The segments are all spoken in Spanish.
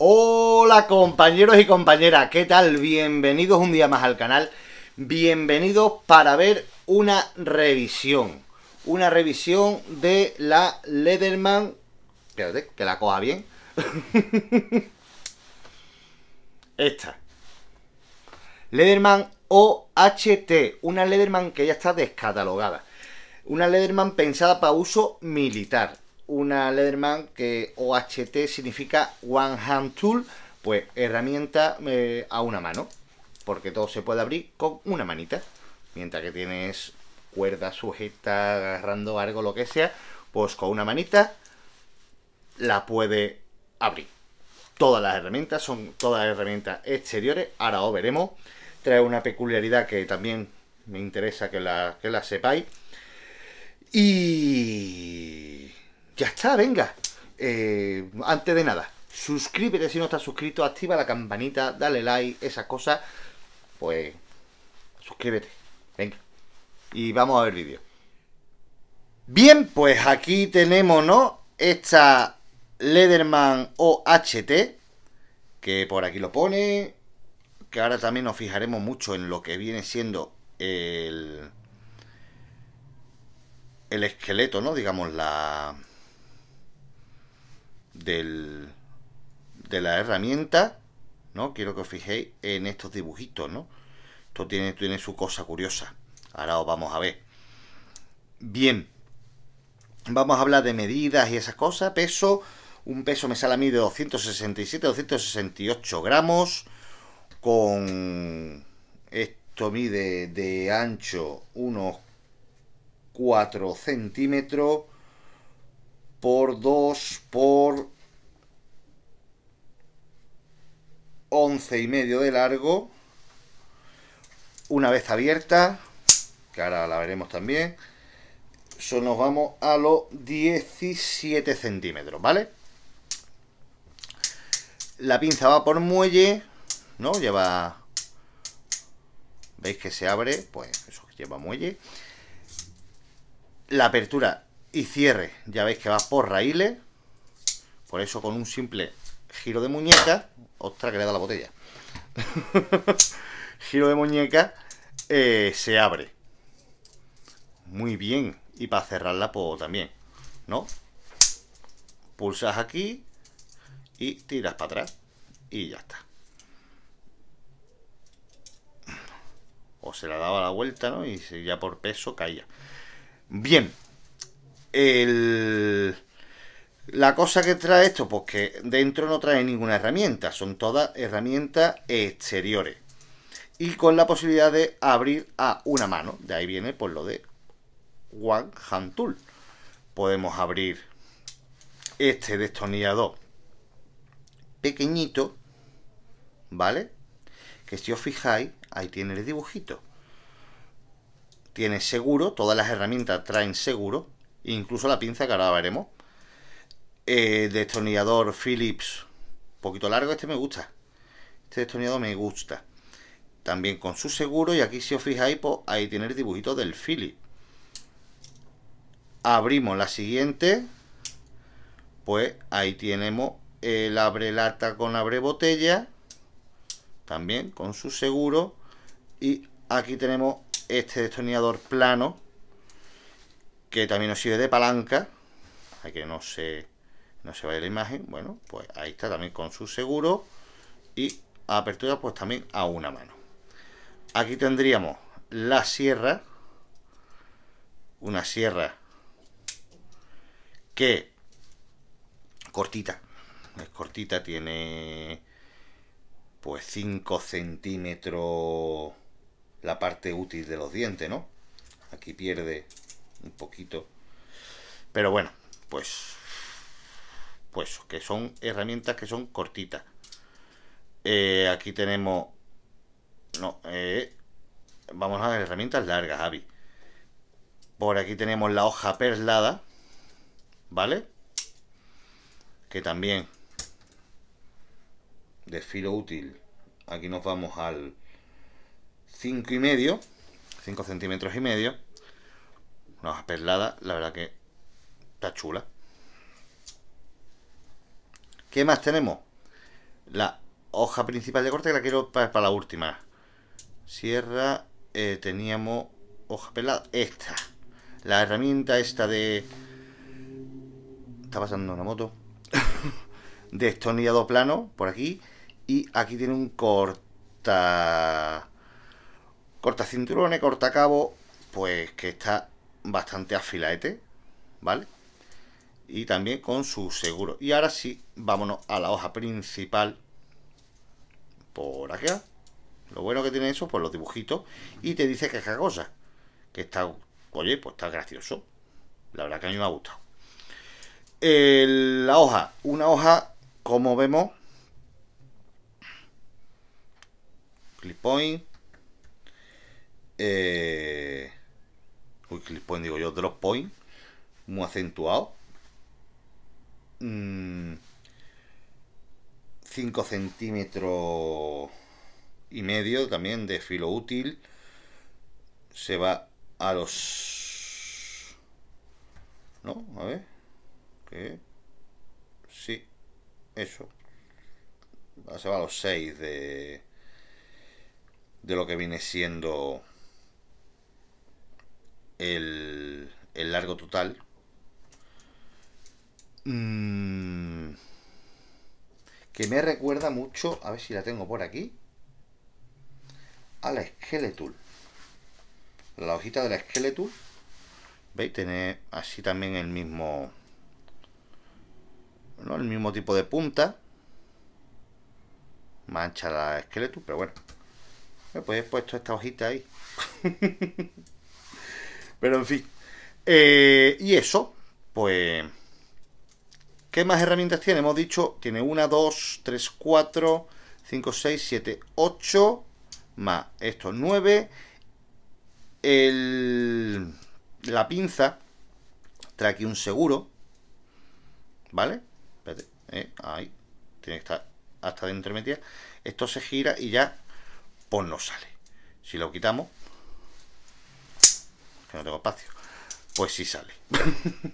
Hola compañeros y compañeras, ¿qué tal? Bienvenidos un día más al canal, bienvenidos para ver una revisión, una revisión de la Leatherman, espérate, que la coja bien, esta, Leatherman OHT, una Leatherman que ya está descatalogada, una Leatherman pensada para uso militar, una Leatherman que OHT significa One Hand Tool, pues herramienta eh, a una mano, porque todo se puede abrir con una manita. Mientras que tienes cuerda sujeta, agarrando algo, lo que sea, pues con una manita la puede abrir. Todas las herramientas son todas herramientas exteriores, ahora os veremos. Trae una peculiaridad que también me interesa que la, que la sepáis. Y ya está, venga. Eh, antes de nada, suscríbete si no estás suscrito, activa la campanita, dale like, esas cosas. Pues suscríbete. Venga. Y vamos a ver vídeo. Bien, pues aquí tenemos, ¿no? Esta Lederman OHT, que por aquí lo pone, que ahora también nos fijaremos mucho en lo que viene siendo el, el esqueleto, ¿no? Digamos, la, del, de la herramienta, ¿no? Quiero que os fijéis en estos dibujitos, ¿no? Esto tiene, tiene su cosa curiosa. Ahora os vamos a ver. Bien. Vamos a hablar de medidas y esas cosas. Peso. Un peso me sale a mí de 267, 268 gramos. Con... Esto mide de ancho unos 4 centímetros por 2 por 11 y medio de largo una vez abierta que ahora la veremos también eso nos vamos a los 17 centímetros vale la pinza va por muelle no lleva veis que se abre pues eso lleva muelle la apertura y cierre. Ya veis que va por raíles. Por eso con un simple giro de muñeca... Ostras, que le da la botella. giro de muñeca eh, se abre. Muy bien. Y para cerrarla, pues también. ¿No? Pulsas aquí y tiras para atrás. Y ya está. O se la daba la vuelta, ¿no? Y ya por peso caía. Bien, la cosa que trae esto, pues que dentro no trae ninguna herramienta, son todas herramientas exteriores. Y con la posibilidad de abrir a una mano, de ahí viene pues lo de One Hand Tool. Podemos abrir este destornillador pequeñito, ¿vale? Que si os fijáis, ahí tiene el dibujito. Tiene seguro, todas las herramientas traen seguro, incluso la pinza que ahora veremos. Eh, destornillador Philips, un poquito largo, este me gusta. Este destornillador me gusta. También con su seguro, y aquí si os fijáis, pues, ahí tiene el dibujito del Philips. Abrimos la siguiente, pues ahí tenemos el abre lata con abre botella, también con su seguro, y aquí tenemos este destornillador plano que también nos sirve de palanca, hay que no se, no se vaya la imagen, bueno, pues ahí está también con su seguro y apertura pues también a una mano. Aquí tendríamos la sierra, una sierra que cortita, es cortita, tiene pues 5 centímetros la parte útil de los dientes, ¿no? Aquí pierde un poquito. Pero bueno, pues pues que son herramientas que son cortitas. Eh, aquí tenemos no, eh, vamos a las herramientas largas, Javi. Por aquí tenemos la hoja perlada, ¿vale? Que también de filo útil. Aquí nos vamos al 5 y medio, 5 centímetros y medio. Una pelada, la verdad que está chula. ¿Qué más tenemos? La hoja principal de corte que la quiero para, la última. Sierra, eh, teníamos hoja pelada. Esta. La herramienta esta de... Está pasando una moto. De Destornillado plano, por aquí. Y aquí tiene un corta... Corta cinturones, corta cabo. Pues que está bastante afilaete, ¿vale? Y también con su seguro. Y ahora sí, vámonos a la hoja principal. Por acá. Lo bueno que tiene eso, pues los dibujitos. Y te dice que es cosa. Que está, oye, pues está gracioso. La verdad que a mí me ha gustado. la hoja. Una hoja, como vemos. Clip point. Eh, click point digo yo, drop point, muy acentuado. 5 mm, centímetros y medio también de filo útil. Se va a los... ¿No? A ver. ¿Qué? Sí. Eso. Se va a los 6 de... De lo que viene siendo el, largo total. Mm. que me recuerda mucho, a ver si la tengo por aquí, a la esqueletul La hojita de la Skeletool ¿Veis? Tiene así también el mismo... ¿no? El mismo tipo de punta. Mancha la esqueletul pero bueno. Pues he puesto esta hojita ahí. Pero en fin. Eh, y eso, pues. ¿Qué más herramientas tiene? Hemos dicho, tiene 1, 2, 3, 4, 5, 6, 7, 8. Más estos 9. El, la pinza trae aquí un seguro. ¿Vale? Espérate, eh, ahí. Tiene que estar hasta de intermedia. Esto se gira y ya, pues no sale. Si lo quitamos, que no tengo espacio. Pues sí sale. Eso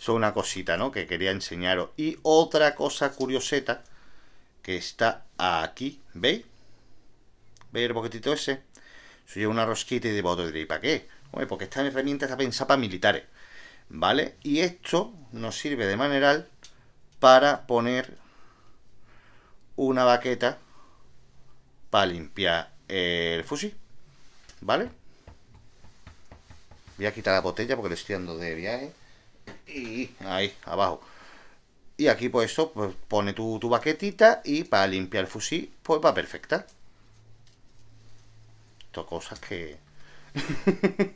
es una cosita, ¿no? Que quería enseñaros. Y otra cosa curioseta que está aquí. ¿Veis? ¿Veis el boquetito ese? Soy una rosquita y de otro ¿para qué? porque esta herramienta está pensada para militares. ¿Vale? Y esto nos sirve de maneral para poner una baqueta para limpiar el fusil. ¿Vale? Voy a quitar la botella porque le estoy dando de viaje. Y ahí, abajo. Y aquí pues esto, pues, pone tu, tu baquetita y para limpiar el fusil, pues va perfecta. Esto cosas que...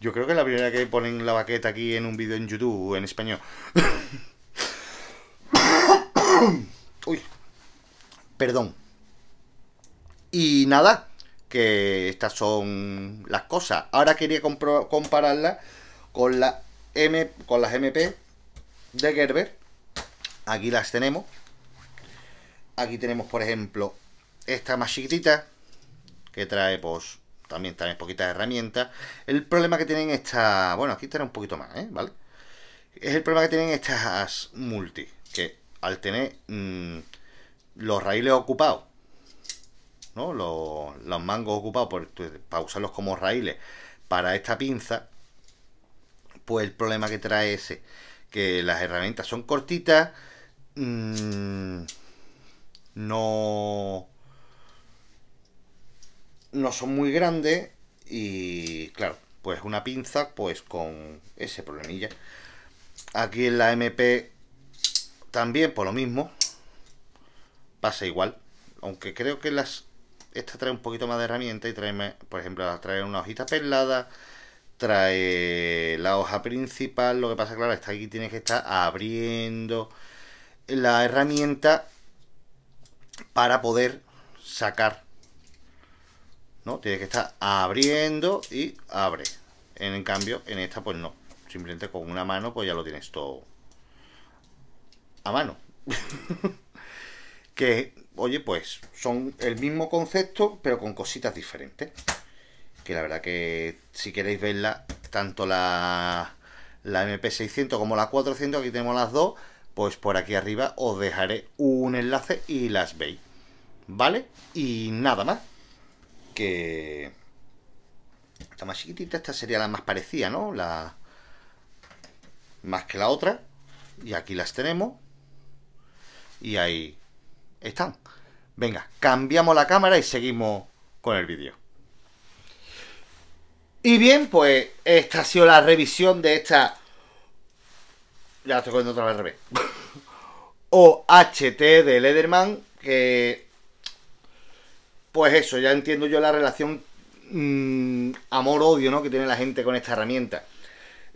Yo creo que es la primera que ponen la baqueta aquí en un vídeo en YouTube en español. Uy. Perdón. Y nada, que estas son las cosas. Ahora quería compararlas con, la M, con las MP de Gerber. Aquí las tenemos. Aquí tenemos, por ejemplo, esta más chiquitita, que trae, pues, también, poquitas herramientas. El problema que tienen estas... Bueno, aquí trae un poquito más, ¿eh? ¿Vale? Es el problema que tienen estas multi, que al tener mm, los raíles ocupados los, mangos ocupados para usarlos como raíles para esta pinza, pues el problema que trae ese, que las herramientas son cortitas, mm, no, no son muy grandes y claro, pues una pinza pues con ese problemilla. Aquí en la MP también por lo mismo, pasa igual, aunque creo que las esta trae un poquito más de herramienta y trae, por ejemplo, trae una hojita pelada trae la hoja principal, lo que pasa, claro, está aquí tienes que estar abriendo la herramienta para poder sacar. ¿No? Tienes que estar abriendo y abre. En cambio, en esta, pues no. Simplemente con una mano, pues ya lo tienes todo a mano. que oye, pues son el mismo concepto, pero con cositas diferentes. Que la verdad que si queréis verla, tanto la, MP600 como la 400, aquí tenemos las dos, pues por aquí arriba os dejaré un enlace y las veis. ¿Vale? Y nada más. Que... Esta más chiquitita, esta sería la más parecida, ¿no? La... Más que la otra. Y aquí las tenemos. Y ahí están. Venga, cambiamos la cámara y seguimos con el vídeo. Y bien, pues esta ha sido la revisión de esta... Ya estoy cogiendo otra vez al revés. OHT de Lederman, que... Pues eso, ya entiendo yo la relación mm, amor-odio ¿no? que tiene la gente con esta herramienta.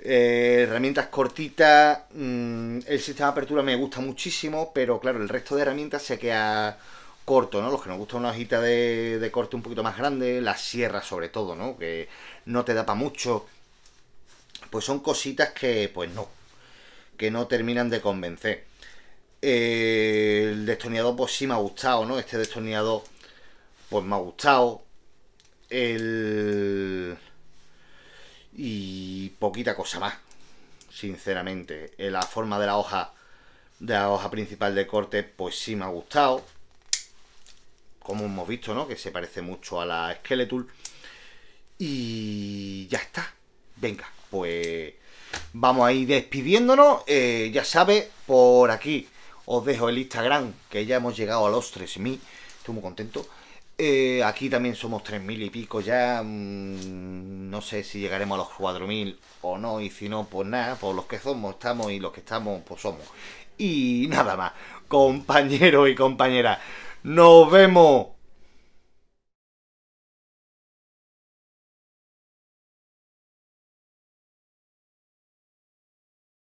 Eh, herramientas cortitas, mm, el sistema de apertura me gusta muchísimo, pero claro, el resto de herramientas se queda corto, ¿no? Los que nos gustan una hojita de, corte un poquito más grande, la sierra sobre todo, ¿no? Que no te da para mucho. Pues son cositas que, pues no, que no terminan de convencer. Eh, el destornillador, pues sí me ha gustado, ¿no? Este destornillador, pues me ha gustado. El y poquita cosa más, sinceramente. Eh, la forma de la hoja de la hoja principal de corte, pues sí me ha gustado. Como hemos visto, ¿no? Que se parece mucho a la Skeletool. Y ya está. Venga, pues vamos a ir despidiéndonos. Eh, ya sabe, por aquí os dejo el Instagram, que ya hemos llegado a los 3.000. Estoy muy contento. Eh, aquí también somos 3.000 y pico ya. Mm, no sé si llegaremos a los 4.000 o no. Y si no, pues nada, pues los que somos estamos y los que estamos, pues somos. Y nada más, compañeros y compañeras. Nos vemos.